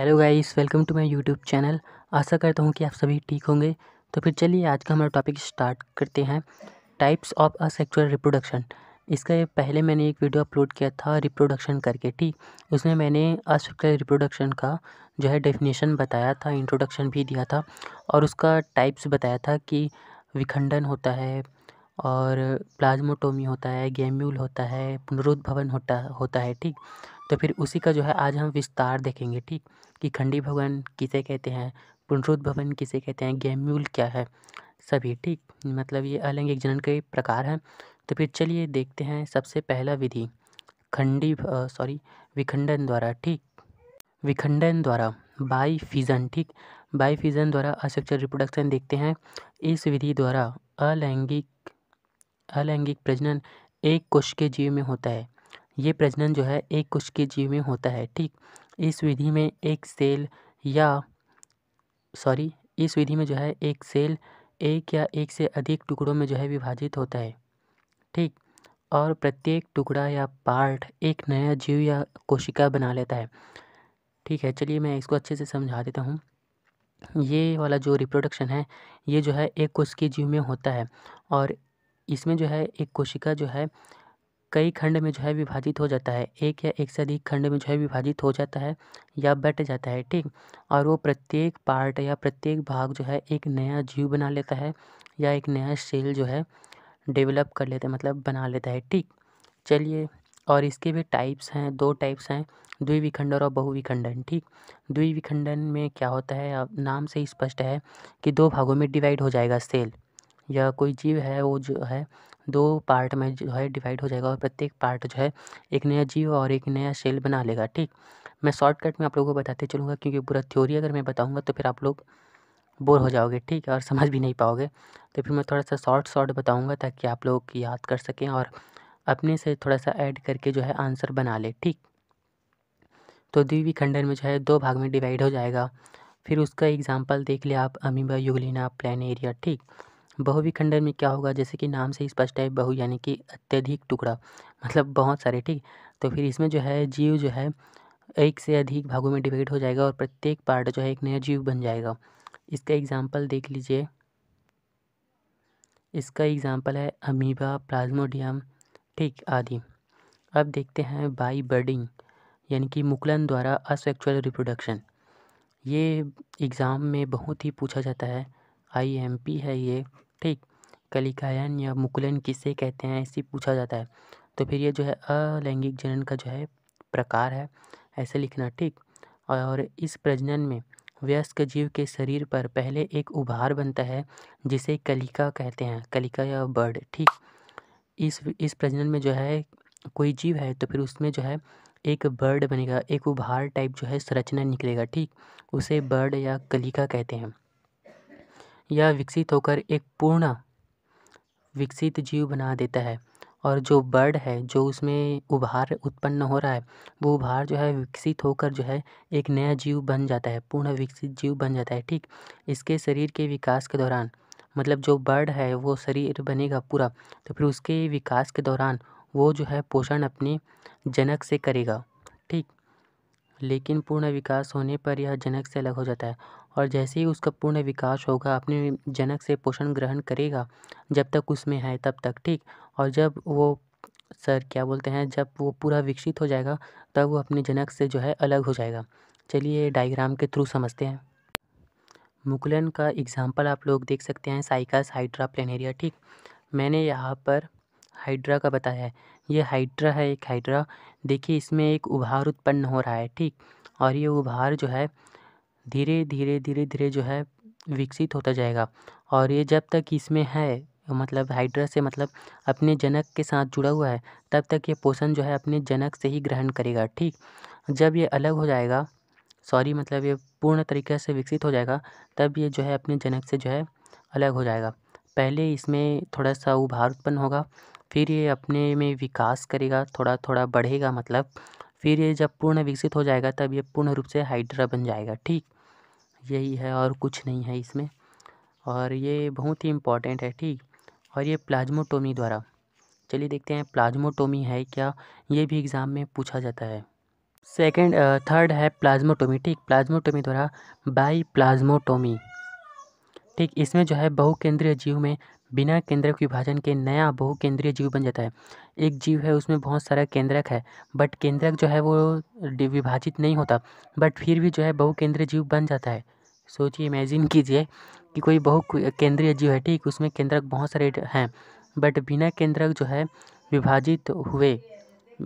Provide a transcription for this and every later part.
hello guys welcome to my YouTube channel आशा करता हूँ कि आप सभी ठीक होंगे तो फिर चलिए आज का हमारा टॉपिक स्टार्ट करते हैं types of asexual reproduction इसका पहले मैंने एक वीडियो अपलोड किया था रिप्रोडक्शन करके ठीक उसमें मैंने असेक्चुअल रिप्रोडक्शन का जो है डेफिनेशन बताया था इंट्रोडक्शन भी दिया था और उसका टाइप्स बताया था कि विखंडन होता है और प्लाज्मोटोमी होता है गेम्यूल होता है पुनरुद्भवन होता होता है ठीक तो फिर उसी का जो है आज हम विस्तार देखेंगे ठीक कि खंडी भवन किसे कहते हैं पुनरुद्ध भवन किसे कहते हैं गैम्यूल क्या है सभी ठीक मतलब ये अलैंगिक जनन के प्रकार हैं तो फिर चलिए देखते हैं सबसे पहला विधि खंडी सॉरी विखंडन द्वारा ठीक विखंडन द्वारा बाई फिजन ठीक बाई फिजन द्वारा असेक्चुअल रिप्रोडक्शन देखते हैं इस विधि द्वारा अलैंगिक अलैंगिक प्रजनन एक कोश के जीव में होता है ये प्रजनन जो है एक कोश के जीव में होता है ठीक इस विधि में एक सेल या सॉरी इस विधि में जो है एक सेल एक या एक से अधिक टुकड़ों में जो है विभाजित होता है ठीक और प्रत्येक टुकड़ा या पार्ट एक नया जीव या कोशिका बना लेता है ठीक है चलिए मैं इसको अच्छे से समझा देता हूँ ये वाला जो रिप्रोडक्शन है ये जो है एक के जीव में होता है और इसमें जो है एक कोशिका जो है कई खंड में जो है विभाजित हो जाता है एक या एक से अधिक खंड में जो है विभाजित हो जाता है या बट जाता है ठीक और वो प्रत्येक पार्ट या प्रत्येक भाग जो है एक नया जीव बना लेता है या एक नया सेल जो है डेवलप कर लेता है मतलब बना लेता है ठीक चलिए और इसके भी टाइप्स हैं दो टाइप्स हैं द्विविखंडन और बहुविखंडन ठीक द्विविखंडन में क्या होता है नाम से ही स्पष्ट है कि दो भागों में डिवाइड हो जाएगा सेल या कोई जीव है वो जो है दो पार्ट में जो है डिवाइड हो जाएगा और प्रत्येक पार्ट जो है एक नया जीव और एक नया सेल बना लेगा ठीक मैं शॉर्टकट में आप लोगों को बताते चलूँगा क्योंकि पूरा थ्योरी अगर मैं बताऊँगा तो फिर आप लोग बोर हो जाओगे ठीक है और समझ भी नहीं पाओगे तो फिर मैं थोड़ा सा शॉर्ट शॉर्ट बताऊँगा ताकि आप लोग याद कर सकें और अपने से थोड़ा सा ऐड करके जो है आंसर बना ले ठीक तो द्वीपी खंडन में जो है दो भाग में डिवाइड हो जाएगा फिर उसका एग्जाम्पल देख लिया आप अमीबा युगलिना प्लान एरिया ठीक बहुविखंडन में क्या होगा जैसे कि नाम से ही स्पष्ट है बहु यानी कि अत्यधिक टुकड़ा मतलब बहुत सारे ठीक तो फिर इसमें जो है जीव जो है एक से अधिक भागों में डिवाइड हो जाएगा और प्रत्येक पार्ट जो है एक नया जीव बन जाएगा इसका एग्जाम्पल देख लीजिए इसका एग्जाम्पल है अमीबा प्लाज्मोडियम ठीक आदि अब देखते हैं बाई बर्डिंग यानी कि मुकलन द्वारा असेक्चुअल रिप्रोडक्शन ये एग्ज़ाम में बहुत ही पूछा जाता है आई एम पी है ये ठीक कलिकायन या मुकुलन किसे कहते हैं ऐसे पूछा जाता है तो फिर ये जो है अलैंगिक जनन का जो है प्रकार है ऐसे लिखना ठीक और इस प्रजनन में व्यस्क जीव के शरीर पर पहले एक उभार बनता है जिसे कलिका कहते हैं कलिका या बर्ड ठीक इस इस प्रजनन में जो है कोई जीव है तो फिर उसमें जो है एक बर्ड बनेगा एक उभार टाइप जो है संरचना निकलेगा ठीक उसे बर्ड या कलिका कहते हैं यह विकसित होकर एक पूर्ण विकसित जीव बना देता है और जो बर्ड है जो उसमें उभार उत्पन्न हो रहा है वो उभार जो है विकसित होकर जो है एक नया जीव बन जाता है पूर्ण विकसित जीव बन जाता है ठीक इसके शरीर के विकास के दौरान मतलब जो बर्ड है वो शरीर बनेगा पूरा तो फिर उसके विकास के दौरान वो जो है पोषण अपने जनक से करेगा ठीक लेकिन पूर्ण विकास होने पर यह जनक से अलग हो जाता है और जैसे ही उसका पूर्ण विकास होगा अपने जनक से पोषण ग्रहण करेगा जब तक उसमें है तब तक ठीक और जब वो सर क्या बोलते हैं जब वो पूरा विकसित हो जाएगा तब वो अपने जनक से जो है अलग हो जाएगा चलिए डायग्राम के थ्रू समझते हैं मुकुलन का एग्ज़ाम्पल आप लोग देख सकते हैं साइकस हाइड्रा प्लेनेरिया ठीक मैंने यहाँ पर हाइड्रा का बताया है ये हाइड्रा है एक हाइड्रा देखिए इसमें एक उभार उत्पन्न हो रहा है ठीक और ये उभार जो है धीरे धीरे धीरे धीरे जो है विकसित होता जाएगा और ये जब तक इसमें है मतलब हाइड्रा से मतलब अपने जनक के साथ जुड़ा हुआ है तब तक ये पोषण जो है अपने जनक से ही ग्रहण करेगा ठीक जब ये अलग हो जाएगा सॉरी मतलब ये पूर्ण तरीके से विकसित हो जाएगा तब ये जो है अपने जनक से जो है अलग हो जाएगा पहले इसमें थोड़ा सा उभार उत्पन्न होगा फिर ये अपने में विकास करेगा थोड़ा थोड़ा बढ़ेगा मतलब फिर ये जब पूर्ण विकसित हो जाएगा तब ये पूर्ण रूप से हाइड्रा बन जाएगा ठीक यही है और कुछ नहीं है इसमें और ये बहुत ही इम्पॉर्टेंट है ठीक और ये प्लाज्मोटोमी द्वारा चलिए देखते हैं प्लाज्मोटोमी है क्या ये भी एग्ज़ाम में पूछा जाता है सेकंड थर्ड uh, है प्लाज्मोटोमी ठीक प्लाज्मोटोमी द्वारा बाई प्लाज्मोटोमी ठीक इसमें जो है बहुकेंद्रीय जीव में बिना केंद्रक विभाजन के नया बहुकेंद्रीय जीव बन जाता है एक जीव है उसमें बहुत सारा केंद्रक है बट केंद्रक जो है वो विभाजित नहीं होता बट फिर भी जो है बहुकेंद्रीय जीव बन जाता है सोचिए इमेजिन कीजिए कि कोई बहु केंद्रीय जीव है ठीक उसमें केंद्रक बहुत सारे हैं बट बिना केंद्रक जो है विभाजित हुए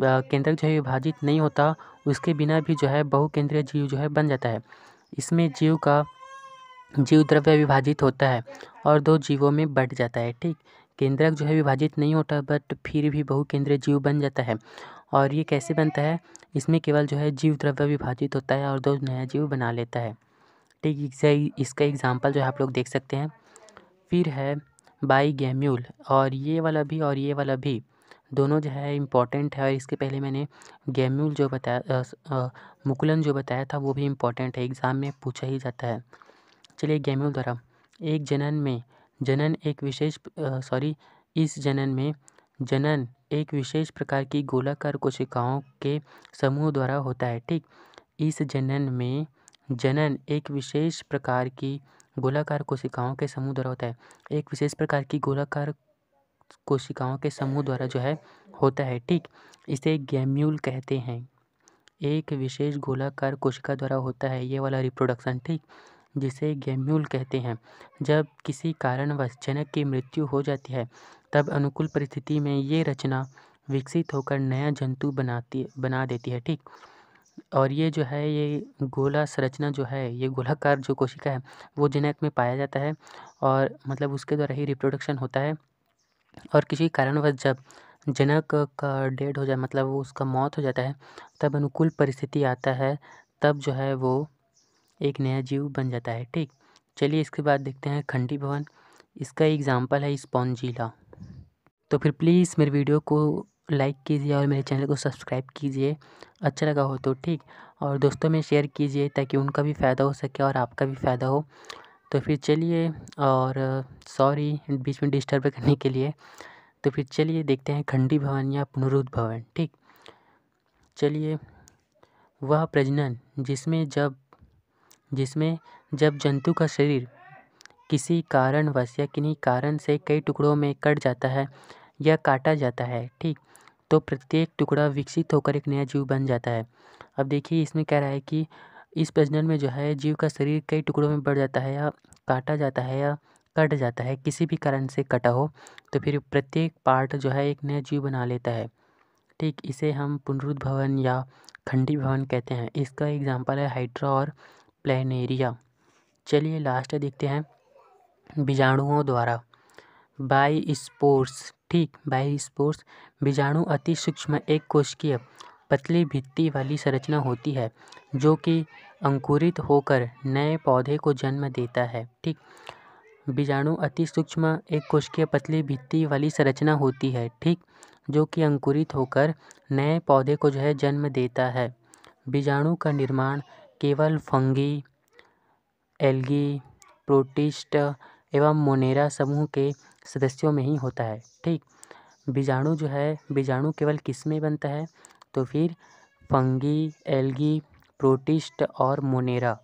केंद्रक जो है विभाजित नहीं होता उसके बिना भी जो है बहुकेंद्रीय जीव जो है बन जाता है इसमें जीव का जीव द्रव्य विभाजित होता है और दो जीवों में बढ़ जाता है ठीक केंद्रक जो है विभाजित नहीं होता बट फिर भी बहुकेंद्रीय जीव बन जाता है और ये कैसे बनता है इसमें केवल जो है जीव द्रव्य विभाजित होता है और दो नया जीव बना लेता है ठीक इसका एग्ज़ाम्पल जो है आप लोग देख सकते हैं फिर है बाई गैम्यूल और ये वाला भी और ये वाला भी दोनों जो है इम्पॉर्टेंट है और इसके पहले मैंने गैम्यूल जो बताया मुकुलन जो बताया था वो भी इम्पॉर्टेंट है एग्ज़ाम में पूछा ही जाता है चलिए गेमियों द्वारा एक जनन में जनन एक विशेष सॉरी इस जनन में जनन एक विशेष प्रकार की गोलाकार कोशिकाओं के समूह द्वारा होता है ठीक इस जनन में जनन एक विशेष प्रकार की गोलाकार कोशिकाओं के समूह द्वारा होता है एक विशेष प्रकार की गोलाकार कोशिकाओं के समूह द्वारा जो है होता है ठीक इसे गैम्यूल कहते हैं एक विशेष गोलाकार कोशिका द्वारा होता है ये वाला रिप्रोडक्शन ठीक जिसे गेम्यूल कहते हैं जब किसी कारणवश जनक की मृत्यु हो जाती है तब अनुकूल परिस्थिति में ये रचना विकसित होकर नया जंतु बनाती बना देती है ठीक और ये जो है ये गोला संरचना जो है ये गोलाकार जो कोशिका है वो जनक में पाया जाता है और मतलब उसके द्वारा ही रिप्रोडक्शन होता है और किसी कारणवश जब जनक का डेड हो जाए मतलब उसका मौत हो जाता है तब अनुकूल परिस्थिति आता है तब जो है वो एक नया जीव बन जाता है ठीक चलिए इसके बाद देखते हैं खंडी भवन इसका एग्ज़ाम्पल है स्पॉन्जीला तो फिर प्लीज़ मेरे वीडियो को लाइक कीजिए और मेरे चैनल को सब्सक्राइब कीजिए अच्छा लगा हो तो ठीक और दोस्तों में शेयर कीजिए ताकि उनका भी फ़ायदा हो सके और आपका भी फ़ायदा हो तो फिर चलिए और सॉरी बीच में डिस्टर्ब करने के लिए तो फिर चलिए देखते हैं खंडी भवन या पुनरुद्ध भवन ठीक चलिए वह प्रजनन जिसमें जब जिसमें जब जंतु का शरीर किसी कारणवश या किन्हीं कारण से कई टुकड़ों में कट जाता है या काटा जाता है ठीक तो प्रत्येक टुकड़ा विकसित होकर एक नया जीव बन जाता है अब देखिए इसमें कह रहा है कि इस प्रजनन में जो है जीव का शरीर कई टुकड़ों में बढ़ जाता है या काटा जाता है या कट जाता है किसी भी कारण से कटा हो तो फिर प्रत्येक पार्ट जो है एक नया जीव बना लेता है ठीक इसे हम पुनरुद्भवन या खंडी भवन कहते हैं इसका एग्जाम्पल है हाइड्रा और प्लेनेरिया चलिए लास्ट देखते हैं बीजाणुओं द्वारा बाई स्पोर्स ठीक बाई स्पोर्स बीजाणु अति सूक्ष्म एक कोशिकीय पतली भित्ति वाली संरचना होती है जो कि अंकुरित होकर नए पौधे को जन्म देता है ठीक बीजाणु अति सूक्ष्म एक कोशिकीय पतली भित्ति वाली संरचना होती है ठीक जो कि अंकुरित होकर नए पौधे को जो है जन्म देता है बीजाणु का निर्माण केवल फंगी एल्गी प्रोटिस्ट एवं मोनेरा समूह के सदस्यों में ही होता है ठीक बीजाणु जो है बीजाणु केवल किस में बनता है तो फिर फंगी एल्गी प्रोटिस्ट और मोनेरा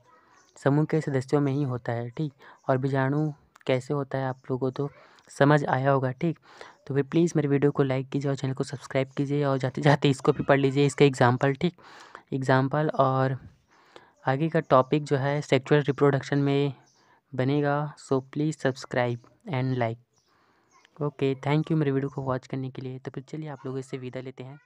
समूह के सदस्यों में ही होता है ठीक और बीजाणु कैसे होता है आप लोगों को तो समझ आया होगा ठीक तो फिर प्लीज़ मेरे वीडियो को लाइक कीजिए और चैनल को सब्सक्राइब कीजिए और जाते जाते इसको भी पढ़ लीजिए इसका एग्ज़ाम्पल ठीक एग्ज़ाम्पल और आगे का टॉपिक जो है सेक्चुअल रिप्रोडक्शन में बनेगा so please subscribe and like okay thank you मेरे वीडियो को वॉच करने के लिए तो फिर चलिए आप लोग इससे विदा लेते हैं